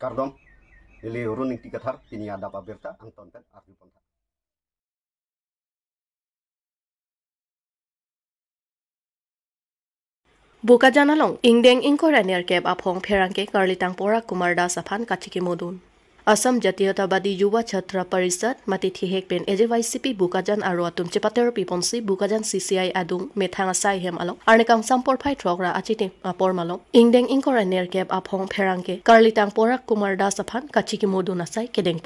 kardom ile runing tiga thar kini ada paberta ang tonten arju ponta বুকা জানালং ইংডেং ইংকো রানিয়ার cab আফং ফেরাংকে কার্লিতাং পরা কুমার দাস আফান কাচিকি মদুন আসাম জাতীয়তাবাদী যুব ছাত্ৰ পৰিষদ মাতি থিহেক পেন এজে ওয়াই সি পি বুকাজান আৰু আতুম চেপাতের পিপনসি বুকাজান সি সি আই আদুং মেথাং আসাই হেম আলো আর নেকাং সাম্পর ফাই ঠকরা আচি টিং আপর মালো ইং ডেং ইং করা নের কেব আফং ফেরাংকে কার্লিতাং পরাক কুমার দাস আফান কাচি কি মুদুন আসাই কেডেং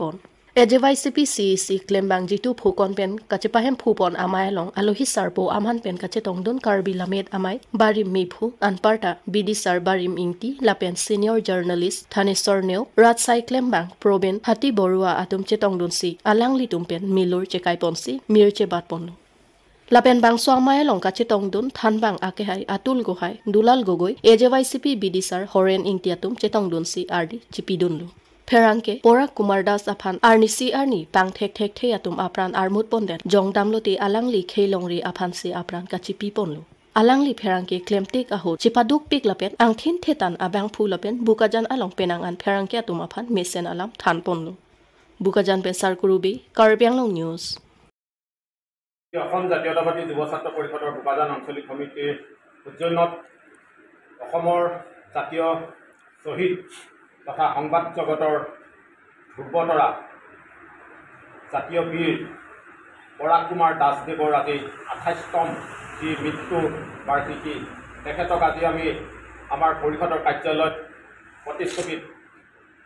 এডভাইস পি চি সি ক্লেমবাং জিটু ফুকন পেন কাছে পাহেম ফুপন আমায় লং আলহী সার্পো আমান পেন কাছে টংদন কার্বি লামেদ আমায় বারিম মিফু আনপার্টা বিডি সার বারিম ইংটি লাপেন সিনিয়র জার্নালিস্ট থানেশ্বর নেও রাজশাই ক্লেমবাং প্রবেন হাতি বরুয়া আতুমচে টংদন সি আলাংলি তুমপেন মিলুর চেকাই চে বাট বাটপন লাপেন বাং সামায় লং কাছে টংদন থান বাং আকেহাই আতুল গোহাই দুলাল গগৈ এজেভাইসিপি বিডি সার হরেন ইংটি আতুম চেতংদন সি আর ডি চিপিদুনলু ফেৰাংকে পৰাগ কুমাৰ দাস আফান আৰ্নি চি আৰ্নি পাং ঠেক ঠেক ঠে আতুম আপ্ৰাণ আৰমুদ পণ্ডেত জংদামলতি আলাংলি খেই লংৰি আফান চি আপ্ৰাণ কাচি পি পনলো আলাংলি ফেৰাংকে ক্লেমটিক আহু চিপাদুক পিক লাপেন আংঠিন ঠেতান আবাং ফু লাপেন বুকাজান আলং পেনাং আন ফেৰাংকে আতুম আফান মেচেন আলাম থান পনলো বুকাজান পেচাৰ কাৰ্বি আংলং নিউজ অসম জাতীয় শ্বহীদ তথা সংবাদ জগতৰ ধ্ৰুৱতৰা জাতীয় বীৰ পৰাগ কুমাৰ দাসদেৱৰ আজি আঠাইছতম যি মৃত্যু বাৰ্ষিকী তেখেতক আজি আমি আমাৰ পৰিষদৰ কাৰ্যালয়ত প্ৰতিচ্ছবিত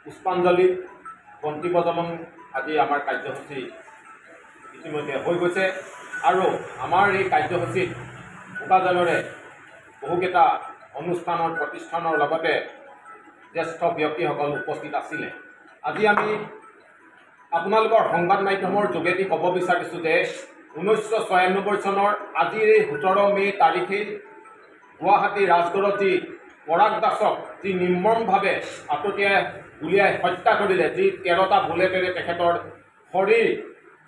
পুষ্পাঞ্জলি বন্তি প্ৰজলন আজি আমাৰ কাৰ্যসূচী ইতিমধ্যে হৈ গৈছে আৰু আমাৰ এই কাৰ্যসূচীত ভোগাজনেৰে বহুকেইটা অনুষ্ঠানৰ প্ৰতিষ্ঠানৰ লগতে জ্যেষ্ঠ ব্যক্তিসকল উপস্থিত আছিলে আজি আমি আপোনালোকৰ সংবাদ মাধ্যমৰ যোগেদি ক'ব বিচাৰিছোঁ যে ঊনৈছশ ছয়ান্নব্বৈ চনৰ আজিৰ এই সোতৰ মে' তাৰিখে গুৱাহাটী ৰাজগড়ত যি পৰাগ দাসক যি নিৰ্মমভাৱে আটতীয়াই উলিয়াই হত্যা কৰিলে যি তেৰটা ভোলে তেখেতৰ শৰীৰ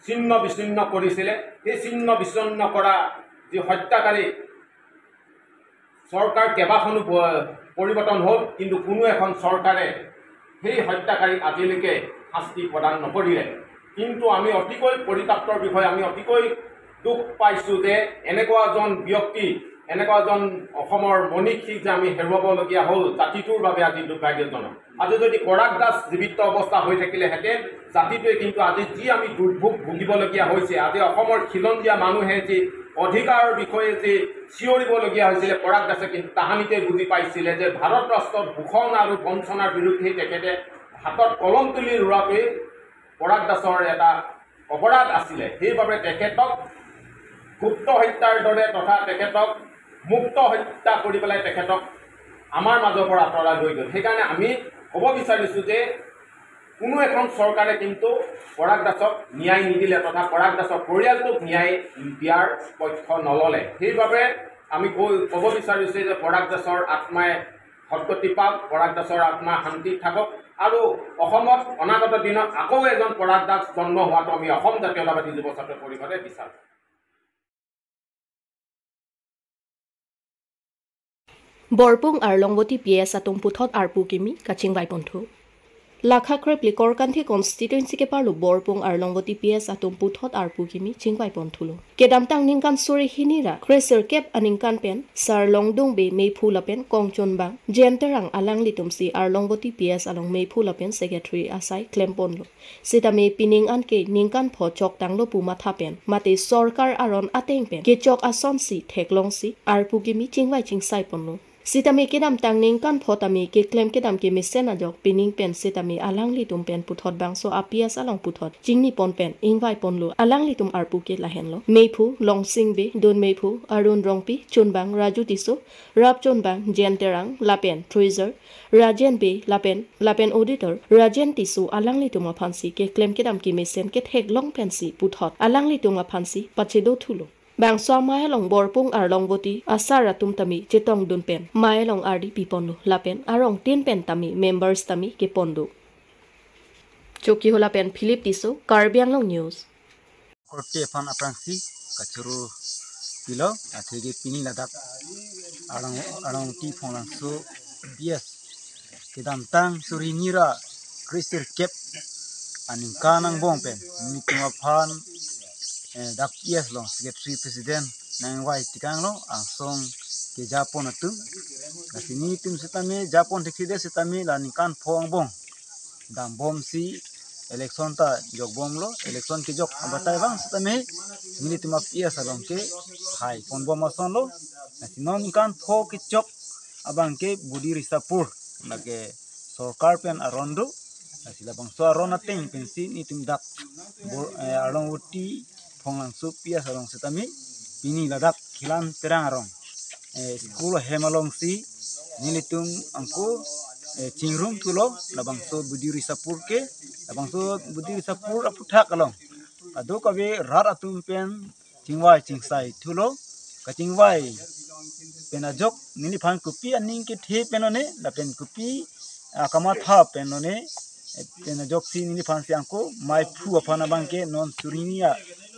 চিহ্ন বিচ্ছিন্ন কৰিছিলে সেই চিহ্ন বিচ্ছিন্ন কৰা যি হত্যাকাৰী চৰকাৰ কেইবাখনো পৰিৱৰ্তন হ'ল কিন্তু কোনো এখন চৰকাৰে সেই হত্যাকাৰীক আজিলৈকে শাস্তি প্ৰদান নকৰিলে কিন্তু আমি অতিকৈ পৰিতাপ্তৰ বিষয়ে আমি অতিকৈ দুখ পাইছোঁ যে এনেকুৱা এজন ব্যক্তি এনেকুৱা এজন অসমৰ মণিক্ষীক যে আমি হেৰুৱাবলগীয়া হ'ল জাতিটোৰ বাবে আজি দুৰ্ভাগ্যজনক আজি যদি পৰাগ দাস জীৱিত অৱস্থা হৈ থাকিলেহেঁতেন জাতিটোৱে কিন্তু আজি যি আমি দুৰ্ভোগ ভুগিবলগীয়া হৈছে আজি অসমৰ খিলঞ্জীয়া মানুহে যি অধিকাৰৰ বিষয়ে যে চিঞৰিবলগীয়া হৈছিলে পৰাগ দাসে কিন্তু তাহানিতে বুজি পাইছিলে যে ভাৰত ৰাষ্ট্ৰত ভূষণ আৰু বঞ্চনাৰ বিৰুদ্ধে তেখেতে হাতত কলম তুলি ৰোৱাটোৱেই পৰাগ দাসৰ এটা অপৰাধ আছিলে সেইবাবে তেখেতক গুপ্ত হত্যাৰ দৰে তথা তেখেতক মুক্ত হত্যা কৰি পেলাই তেখেতক আমাৰ মাজৰ পৰা আঁতৰাই লৈ গ'ল সেইকাৰণে আমি ক'ব বিচাৰিছোঁ যে কোনো এখন চৰকাৰে কিন্তু পৰাগ দাসক ন্যায় নিদিলে তথা পৰাগ দাসৰ পৰিয়ালটোক ন্যায় দিয়াৰ পক্ষ নল'লে সেইবাবে আমি কৈ ক'ব বিচাৰিছোঁ যে পৰাগ দাসৰ আত্মাই সদগতি পাওক পৰাগ দাসৰ আত্মা শান্তিত থাকক আৰু অসমত অনাগত দিনত আকৌ এজন পৰাগ দাস জন্ম হোৱাটো আমি অসম জাতীয়তাবাদী যুৱ ছাত্ৰ পৰিষদে বিচাৰোঁ বৰপুং আৰলংবতী পিয়েছ আটোম পুথত আৰ পু কিমি কাচিং বাই বন্ধু লাখাখ্রে প্লিকর কান্ঠি কনস্টিটুয়েন্সি কে পারল বরপং আর লংগতি পি এস আতম পুথত আর পুগিমি চিংকাই পন্থুল কেদামটা নিংকান সুরে হিনিরা ক্রেসর কেপ আনিংকান পেন সার লংডং বে মে ফুল আপেন কংচন বাং জেন্টারাং আলাং লিতমসি আর লংগতি পি এস আলং মে ফুল আপেন সেক্রেটারি আসাই ক্লেম পনল সেটা মে পিনিং আনকে নিংকান ফ চক টাংলো পুমা থাপেন মাতে সরকার আরন আতেং পেন কে চক আসন সি থেকলং সি আর পুগিমি চিংবাই চিং সাই পনল si tami kidam tang ning kan photami ki klem kidam ki mi sena jok pining pen si tami alang li tum pen puthot bang so apias along puthot jingni pon pen ingwai pon lu alang li tum arpu ke la hen lo meiphu long sing bi don meiphu arun rongpi chun bang raju tisu rap chun bang jen terang lapen treasure rajen bi lapen lapen auditor rajen tisu alang li tum phansi ke klem kidam ki mi sen ke thek long pen si puthot alang li tum phansi pachedo thulo bang so mai long bor pung ar long boti asara tum tami chetong dun pen mai long ardi pipon lu lapen arong tin pen tami members tami ke pondu choki hola pen philip tisu karbiang long news korte fan apansi kachuru pilo athege pini lada arong arong ti phonan so bs kidam tang suri nira krisir kep aning kanang bong pen mitung afan Eh, dak yes long siget sui presiden nang wai tikang lo asong ke japon atum kasini nah, tim sitame japon dikhi de sitame la nikan phong bong dam bom si election ta jog bom lo election ke jog batai bang sitame mini tim ap yes along ke hai pon bom ason lo non nah, nikan pho ke jog abang ke budi risapur nage सरकार पेन अरंदो asila bang so arona teng pensi ni tim dak bor eh, arong uti phong su pia sarong setami pini ladak khilan terang arong eh, sekolo hemalong si nilitung angku eh, cingrum tulo labang so budiri sapur ke labang so budiri sapur apu kalong adu kabe rar atum pen cingwai cingsai tulo ka cingwai penajok ini pan kupi aning ke teh penone la pen kupi akama tha penone eh, penajok si ini pan si angku mai pu apana bang non surinia ya.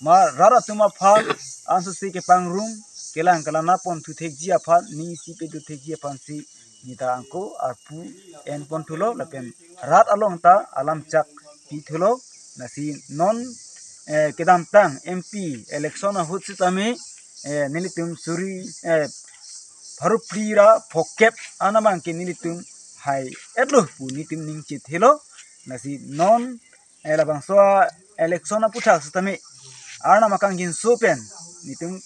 ma rara tuma phal ansu si ke pangrum kelang kelana pon thu thek jia phal ni si pe du thek jia pan si ni ta anko ar pu en pon thulo la pen rat along ta alam chak pi thulo na si non kedam tang mp election hutsi tami nilitum suri bharuprira phokep anamang ke nilitum hai etlo pu nitim ning chithelo nasi non elabang so election aputhak tami arna makang gin supen nitung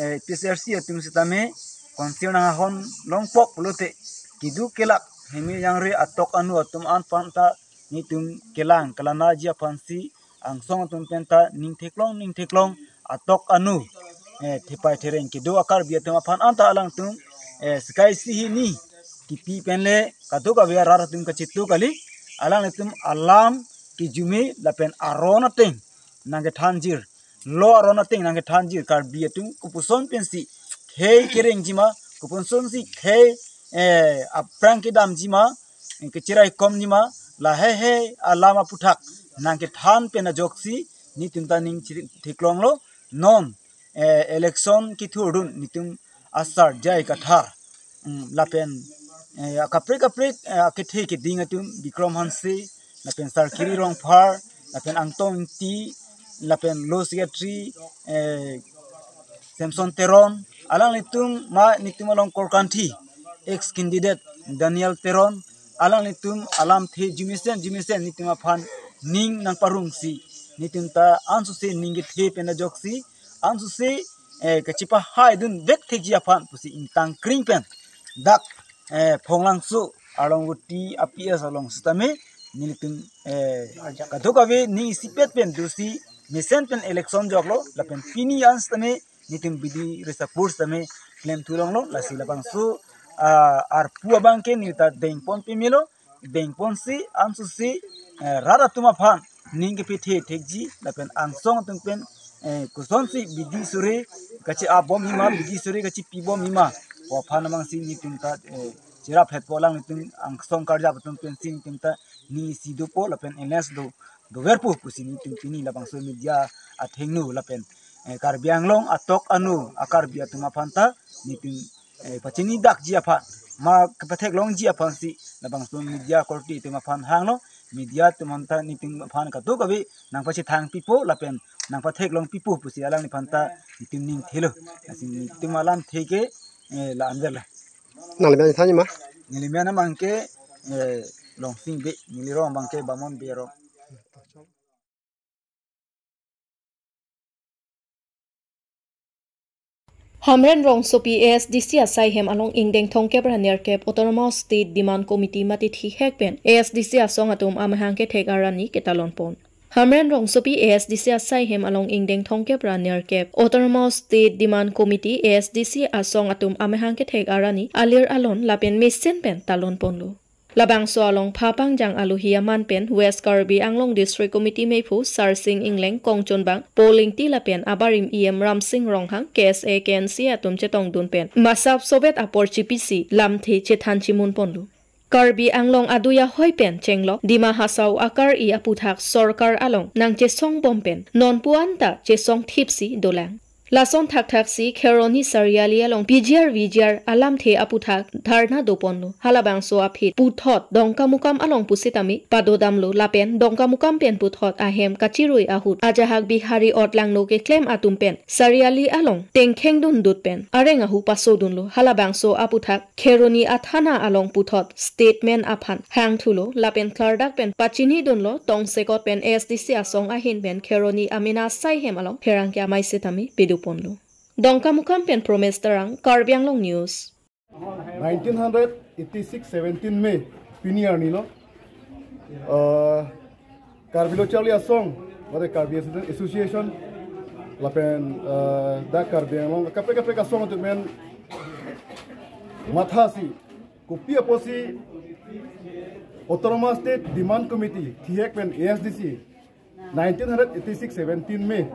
eh, PCRC atung sitame konsiun hon longpok lute kidu kelak hemi yang re atok anu atum an panta nitung kelang kelana aja pansi angsong atum penta ning teklong ning teklong atok anu eh tipai tereng kidu akar biatum pan anta alang tung eh sky sih ni tipi penle kadu ka biar rara tum kacitu kali alang itu alam kijumi jume lapen arona teng nange lor ona teng nang than ji kar bi tu ku pu son pin si khe kering ji ma ku pu son si khe eh a prank dam ji ma ke chirai kom ni ma la he he a lama puthak nang ke than pe na jok si ni tin ta ning chi thiklong lo non eh election ki thu dun ni tum asar jai ka thar la pen a kapri kapri a ke thi ki ding tum bikram hansi na pen sar kiri rong phar na pen angtong ti lapen losia tri eh, Samson Teron alang litung ma nitum along korkanti ex candidate Daniel Teron alang litung alam the jimisen jimisen nitum pan, ning nang parung si nitum ta ansu se ningi the pena joksi ansu se eh, kachipa hai dun vek the ji afan pusi intang kring pen dak eh, phonglang su along ti aps along stame nilitum eh, kadokawe ni sipet pen dusi मेसन पेन election जगलो लपेन पीनियंस तमे नितिम बिदि रिसा पुर्स तमे claim थुरंगलो लासि लबांग सु are पुआ बांके निता देंग पोन पि मिलो देंग पोन सि आंसु सि रारा तुमा फान निंग पि थे थेक जि लपेन आं सोंग पेन कुसोन सि बिदी सुरे गचि आ बम हिमा बिदि सुरे गचि पि बम हिमा ओ फान मांग सि नितिम ता जेरा फेट पोलांग नितिम आं कर जा बतुम पेन सि नितिम ता ni sido po lapen enles do do verpu kusini tumpini labang so media at hengnu lapen eh, karbiang long atok anu akar bia tuma phanta nitin eh, pachini dak ji apha ma kapathek long ji apha si labang so media korti tuma phan hang lo media tuman ta nitin phan ka to kabi nang pachi thang pipo lapen nang pathek long pipo pusi alang ni phanta nitin ning thelo asin nitin malam theke eh, la anjala nalbe thani ma nilimena mangke long thing be niliro mbanke bamon biero Hamran Rong so PS DC Asai Hem along Indeng Thong Kebra Near Cape Autonomous State Demand Committee Matit Hi Hekpen AS DC Asong Atum Amahanke Tegarani Ketalon Pon Hamran Rong so PS DC Asai Hem along Indeng Thong Kebra Near Cape Autonomous State Demand Committee AS DC Asong Atum Amahanke Tegarani Alir Alon Lapen Missin Pen Talon Ponlu. Lu La bang so along pa bang jang alu hiya man pen West Garbi ang long district committee may phu Sar Singh Ingleng kong chon bang polling ti la pen abarim EM Ram Singh rong hang KSA KNC atum che tong dun pen Masab Soviet apor GPC lam thi che than chi mun pon lu Garbi ang long aduya hoi pen cheng lo dima hasau akar i aputhak sorkar along nang che song bom pen non puanta che song tipsi dolang লাচন থাক থাক চি খেৰণী চাৰিআলি এলং বিজিয়াৰ বিজিয়াৰ আলাম থে আপুথাক থাক ধাৰণা দোপনলো হালাবাং চো আফিত পুথত ডংকা আলং পুচিত আমি পাদামলো লাপেন ডংকা মুকাম পেন পুথত আহেম কাচি ৰৈ আহুত আজাহাক বিহাৰী অত লাং নৌকে ক্লেম আতুম পেন চাৰিআলি আলং টেংখেং দুন দুত পেন আৰেং আহু পাছৌ দুনলো হালাবাং চো আপু থাক খেৰণী আথানা আলং পুথত ষ্টেটমেন আফান হাং থুলো লাপেন ক্লাৰ্ডাক পেন পাচিনী টং চেকত পেন এছ ডি চি আচং আহিন পেন খেৰণী আমিনা চাই হেম আলং ফেৰাংকে আমাইছে তামি বিদুপ Luponlu. Dongkamu Kampian Promes Terang, Karbianglong News. 1986 17 Mei piniar nino Karbilo Charlie Asong wade Karbi Association lapen uh, da Karbianglong kapre kapre kasong tu men mathasi kupia posi Autonomous State Demand Committee, THEC ASDC, 1986-17 Mei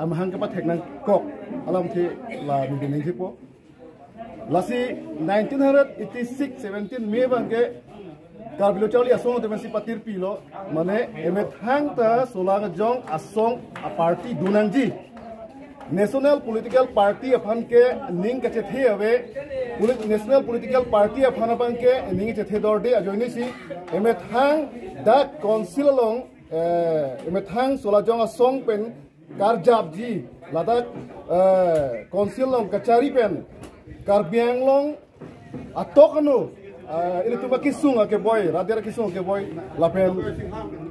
am hang kapa thek nang kok alam the la ni de ning thipo lasi 1986 17 me bang ke karbilo chawli asong te men sipatir pilo mane emet hang ta solang jong asong a party dunang ji national political party अपन के निंग कचे थे हवे national political party अपन अपन के निंग कचे थे दौर दे अजोनी सी एमे थांग द काउंसिल लोंग एमे थांग सोला जोंग सोंग पेन কারজাবজি লাদাখ কনসিলং কাচারি পেন কার্বিয়াংলং আতকানো ini tu bagi sunga ke boy radia ke sunga ke boy lapen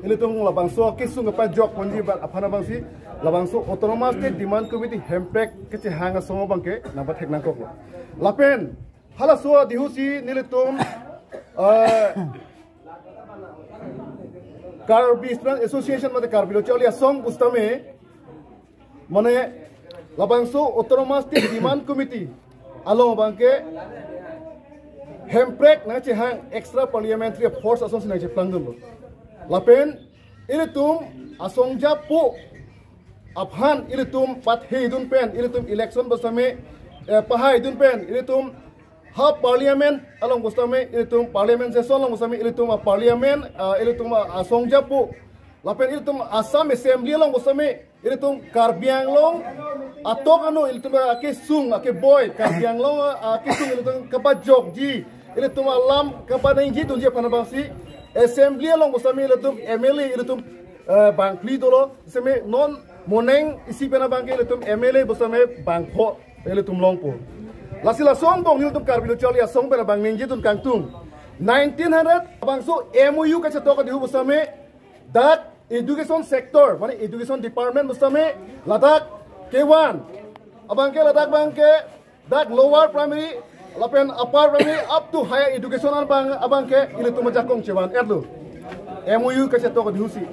ini tu ngla bangso ke sunga pa jok ponji ba apana bangsi la bangso autonomous te demand committee hempek ke che hanga songo bangke namba thek nang ko lapen hala so dihusi nile tum Karbi ইসলাম association মধ্যে কার্বি চলিয়া সং পুস্তমে মানে লাবাংশ অটোনমাস্টিক demand committee আলো বাংকে হেমপ্রেক না চে হ্যাঁ extra পার্লিয়ামেন্টারি force আসন সিনাই চে প্লাং দমলো লাপেন ইরতুম আসংজা পো আফহান ইরতুম পাত হে ইদুন পেন ইরতুম ইলেকশন বসামে পাহা ইদুন পেন ইরতুম হা পার্লিয়ামেন্ট আলং বসামে ইরতুম পার্লিয়ামেন্ট সেসন আলং বসামে ইরতুম পার্লিয়ামেন্ট ইরতুম আসংজা পো লাপেন ইরতুম আসাম অ্যাসেম্বলি আলং বসামে Itong karbianglong atok ano ilitong ake sung ake boy karbianglong ake sung ilitong kapajok ji malam alam kapadang ji tunjuk kanabang si assembly long musami ilitong MLA tuh eh, bangkli dolo seme non moneng isi pena bangke tuh MLA busame bangko long longpo lasi la song bong ilitong karbilo chali ya, asong pena bang ninji tuh kangtung 1900 bangso MOU kacetok dihu busame dat education sector মানে education department mustame ladak k1 abangke ladak ke dak lower primary lapen upper primary up to higher education bang abangke ile tum jakong chewan erlu MOU kache to dihusi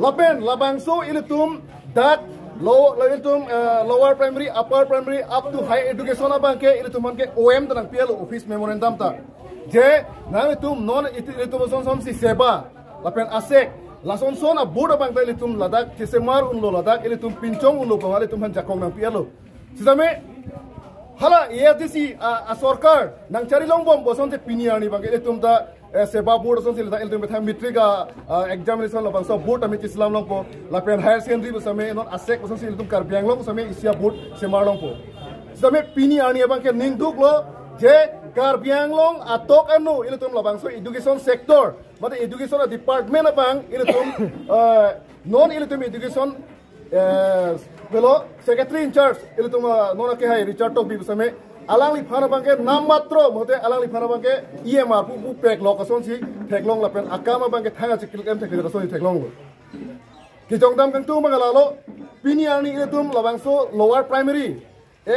lapen labangso ile tum dak low ile tum eh, lower primary upper primary up to higher education abangke ile tum ke OM tanang PL office memorandum ta je nang tum non ile tum som som si seba lapen asek La son son a bouda bang ta tum ladak, ke se mar un lo ladak, ele tum pinchong un lo bang, ele tum han jakong nang pia lo. Si zame, hala, ea te si a sorkar, nang chari long bom bo son te pini ani bang, ele tum ta se ba bouda son si ladak, ele tum betha mitri ka examination lo bang, so bout a mitri islam long po, la pen higher secondary bo same, non asek bo son si ele tum kar biang long, same isia bout se mar long po. Si zame, pini ani bang, ke ning duk lo, je, garbianglong atok anu ini tum labang so education sector mata education department abang ini eh, non ilutum education eh, belo secretary in charge ilutum eh, non ke richard tok bibu alang li phara bangke nam matro mote alang li phara bangke emr pu pu pek location si theklong lapen akama bangke thanga chikil kem thekli rason theklong kijong dam kang tu mangala lo piniani ini labang so lower primary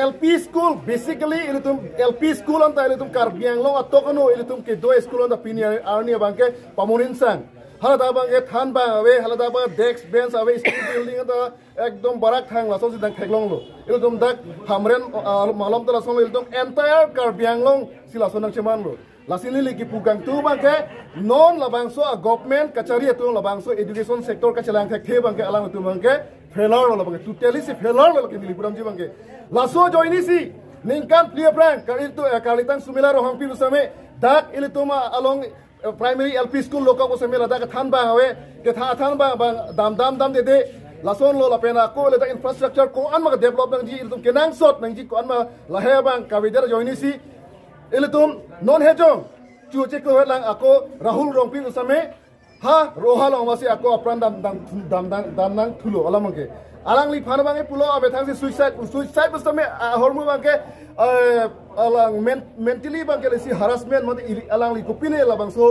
LP school basically ilitum LP school anta ilitum karbiang long atau kanu ilitum ke dua school anta pini arnia bangke pamunin sang halat abang ke thn bang awe halat abang dex bench awe school building anta ekdom barak thang lah sosi dah keglong lo ilitum dah hamren malam tu langsung ilitum entire karbiang long si langsung nak cuman lo Lasin lili ki pugang tu bang ke non labangso a government kacari atau labangso education sektor kacilang tek te bang ke alam tu bang ke फेलर वाला बंगे टुटेली से failure वाला के जी बंगे lasso जोइनी सी निंकान प्लिय प्रांग कारिल तो कारितंग सुमिला रोहंग पी दाक इलितोमा अलोंग प्राइमरी एलपी स्कूल लोका को समय लदा के थान बा हवे के था थान बा दाम दाम दाम दे दे लासोन लो लपेना को लेदा इंफ्रास्ट्रक्चर को अनम डेवलपमेंट जी केनांग नंग जी को अनम लहे नॉन हेजो चुचे को ha rohal omasi aku apran dam dam dam dam dam thulo alamange eh. alang li phana bange pulo abe thang se suicide suicide bus me eh, ah, hormu bange eh, alang mentally bange le si harassment mate alang li kopine labang so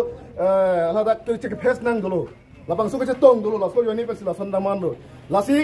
alada ke face nang dulu, dolo labang so ke tong dolo lasko yoni pe sila sandaman lo lasi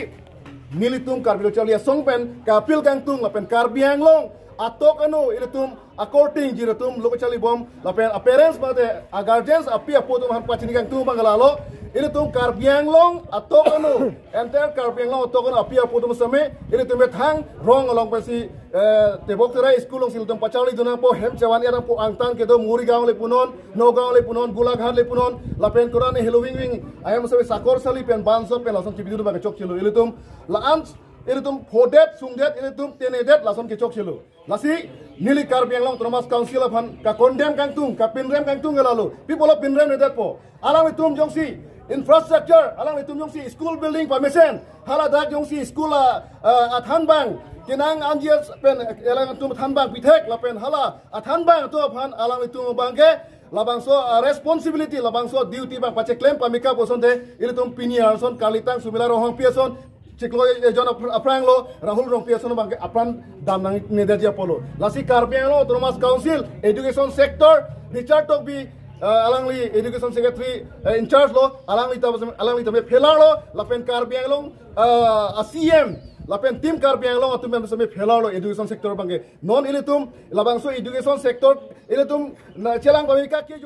militung karbilo chalia songpen kapil kang tung lapen karbiang long atok anu iratum according jiratum loko chali bom lapen appearance bade ba de a guardians api apo tum han pachini kang tu mangalalo iratum karbiang long atok anu enter karbiang long atok anu api apo tum same iratum methang rong long pasi eh, tebok tera school long siltum pachali duna po hem chawan era po angtan do muri gaung le punon no gaung le punon gulaghat le punon lapen kurane halloween wing ayam sabe sakor sali pen banso pen langsung kibidu ba chok chilo iratum la ant iritum fodet sungdet iritum tenedet langsung kecok silo lasi nili karbi yang long termas council apan ka kondem kang tung ka pinrem kang tung lalu people of pinrem nedet po alam jong si infrastructure alang jong si school building permission haladak jong si school uh, uh, at hanbang kinang anjir pen elang itum hanbang bitek lapen hala at hanbang tu apan alam itum bangke uh, responsibility so duty bang pacek klaim pamika boson tuh iritum piniarson kalitang sumila rohong piason chiklo ejon apranglo rahul rompia sono bang apran dam nang nedaji apolo lasi karpiano autonomous council education sector richard tokbi alangli education secretary in charge lo alangli tab alangli tab phelalo lapen karpiano a cm lapen team karpiano tum mem sam phelalo education sector bang non ile tum labangso education sector ile tum chelang america ke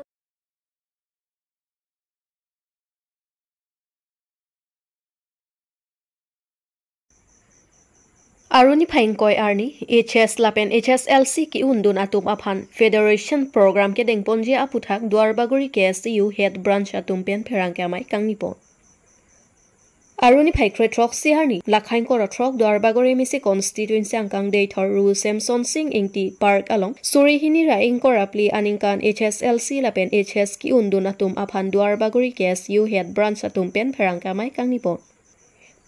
আৰুণী ফাইংকৈ আৰ্নি H S লাপেন H S L C কি উন্দুন আতুম আফান federation programme কে ডেংপঞ্জী আপুথাক দুৱাৰবাগৰি কে এছ ইউ হেড ব্ৰাঞ্চ আতুম পেন ফেৰাংকে আমাই কাঙিপ আৰুণী ফাইক্ৰৈ থ্ৰক চিহাৰনি লাখাইংক ৰথ্ৰক দুৱাৰবাগৰি মিচি কনষ্টিটুৱেঞ্চি আংকাং ডেইথৰ ৰু চেমচন সিং ইংটি পাৰ্ক আলং চুৰিহিনী ৰাইংক ৰাপ্লি আনিংকান এইচ এছ এল চি লাপেন এইচ এছ কি উন্দুন আতুম আফান দুৱাৰবাগৰি কে ইউ হেড ব্ৰাঞ্চ আতুম পেন ফেৰাংকে আমাই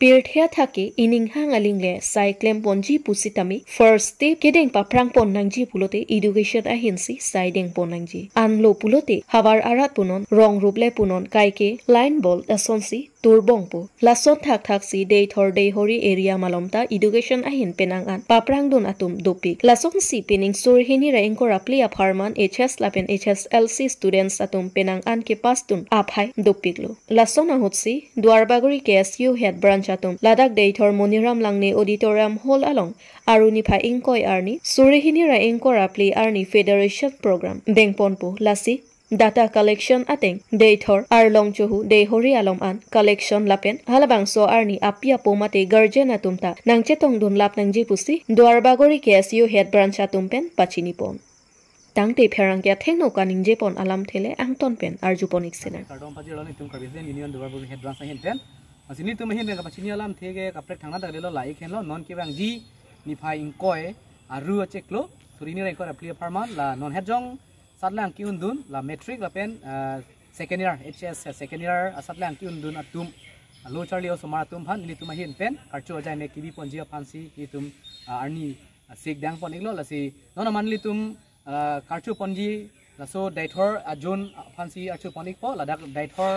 pirthia thaki ining hang aling le cyclem ponji pusitami first tip kedeng pa prang pon nangji pulote education a hinsi siding pon nangji anlo pulote hawar arat punon rong ruble punon kaike line bolt asonsi turbongpu lason thak thak si dei thor dei hori area malomta education ahin penang an paprang don atum dupi lason si pining sur hini reng kor apli apharman hs lapen hs lc students atum penang an ke pastun aphai dupiklu lason ahut si duarbaguri ksu head branch atum ladak dei thor moniram langne auditorium hol along aruni pha inkoi arni sur hini reng kor apli arni federation program bengponpu lasi data collection ateng dei thor arlong chu dei hori alom an collection lapen halabang so arni apia pomate garjen atumta nang chetong dun lap nang ji pusi duar bagori ksu head branch atumpen pachini pon tang te pherang kya thengno ka ning je pon alam thele angton pen arjuponic sinar kardom phaji lani tum kabise union duar bagori head branch hin ten asini tum hin ka pachini alam thege kapre thangna ta lelo like hen lo non ke bang ji ni phai inkoy aru acheklo surini rai kor apply farman la non head jong sadla ang kiundun la metric la pen uh, second year HS uh, second year sadla ang kiundun atum lo charli o somara tum phan ili tuma hin pen karcho jai me kibi ponji phansi ni tum uh, arni sik dang pon iglo la si nona manli tum kartu ponji la so daithor ajun phansi archu ponik po la dak daithor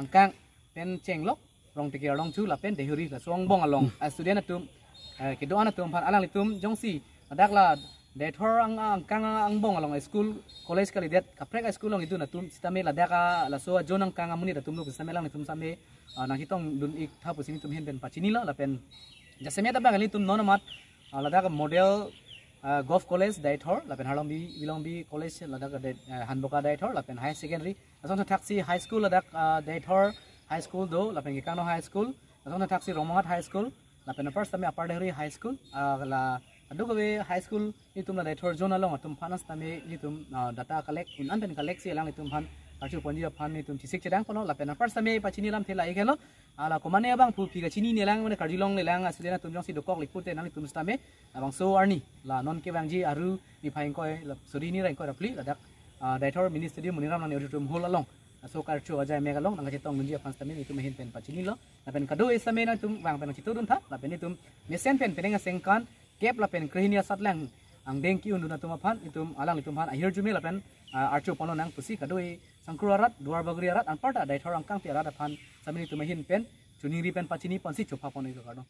angkang pen lok rong tikir rong chu la pen dehuri la song bong along hmm. student atum kido anatum phan alang litum jongsi dak la Dator ang ang kang ang bong along school college kali det kapreka school long itu na tum sita me ladaka la so a jonang kang amuni da tumlo sita me lang tum same na hitong dun ik thapu sini tum hinden pachini la pen ja semya ta bangali tum nono mat ladaka model golf college dator la pen halong bi bilong bi college ladaka handoka dator la pen high secondary asong ta taxi high school ladak dator high school do la pen kano high school asong ta taxi romohat high school la pen first time apar dehri high school la adugawe high school itum na thor zona long atum phanas tame itum data collect un anten collect se lang itum han parchu ponjira phan itum chisik chedang kono la pena first tame pachini lam thela ikelo ala komane abang phu piga chini nelang mane karjilong nelang asile na tumjong si dokok likute nang itum stame abang so arni la non ke bangji aru ni phaing koi la ni rai koi rapli ladak daithor ministry muniram nan auditorium hol along so karchu ajai megalong nang chitong nunji apans tame itum hin pen pachini lo la pen kado esame tum wang pen chitudun tha la pen itum mesen pen penenga sengkan kep lapen krihnia satlang ang dengki unduna tuma phan itum alang itum phan ahir jumi lapen archu pano nang pusi kadoi sangkurarat duar bagriarat an parta dai thorang kang tiara da phan samini tumahin pen chuningri pen pachini pansi chopa pano ido kado